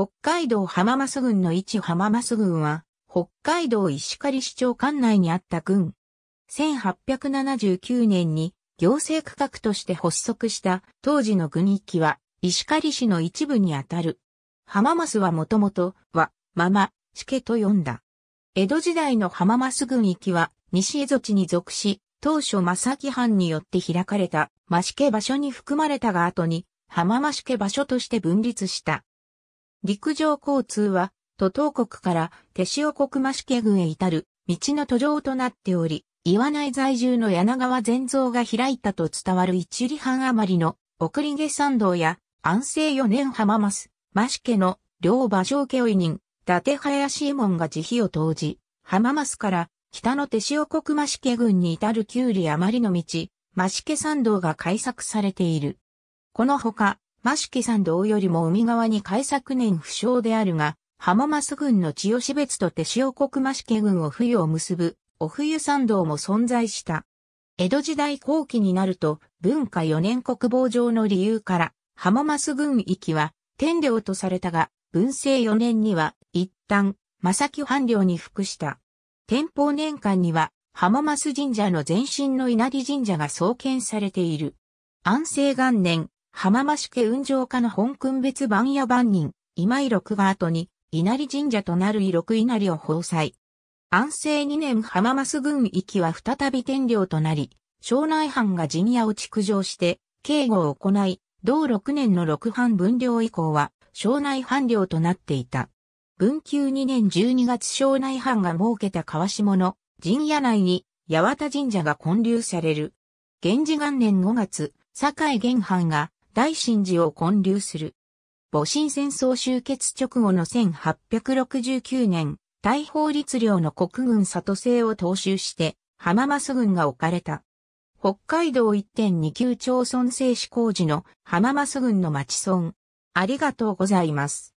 北海道浜松郡の一浜松郡は、北海道石狩市長管内にあった郡。1879年に行政区画として発足した当時の郡域は石狩市の一部にあたる。浜松はもともとは、まま、しけと呼んだ。江戸時代の浜松郡域は西江戸地に属し、当初正木藩によって開かれた、増け場所に含まれたが後に、浜増け場所として分立した。陸上交通は、都東国から手塩国増家郡へ至る道の途上となっており、岩内在住の柳川善蔵が開いたと伝わる一里半余りの送り下山道や安政四年浜増、増家の両馬上家を委任、伊達林右衛門が慈悲を投じ、浜増から北の手塩国増家郡に至る九里余りの道、増家山道が開削されている。このほか、益城山道よりも海側に開作年不詳であるが、浜松郡の千代市別と手塩国益城郡を冬を結ぶ、お冬山道も存在した。江戸時代後期になると、文化4年国防上の理由から、浜松郡域は、天領とされたが、文政4年には、一旦、正木藩領に服した。天保年間には、浜松神社の前身の稲荷神社が創建されている。安政元年、浜増家運上家の本君別番屋番人、今井六が後に、稲荷神社となる井六稲荷を奉祭。安政2年浜増軍域は再び天領となり、庄内藩が陣屋を築城して、警護を行い、同6年の六藩分領以降は、庄内藩領となっていた。文久2年12月庄内藩が設けた川下の陣屋内に、八幡神社が建立される。源氏元年5月、堺玄藩が大神寺を建立する。戊辰戦争終結直後の1869年、大法律令の国軍里制を踏襲して、浜松軍が置かれた。北海道1.29町村制施工時の浜松軍の町村。ありがとうございます。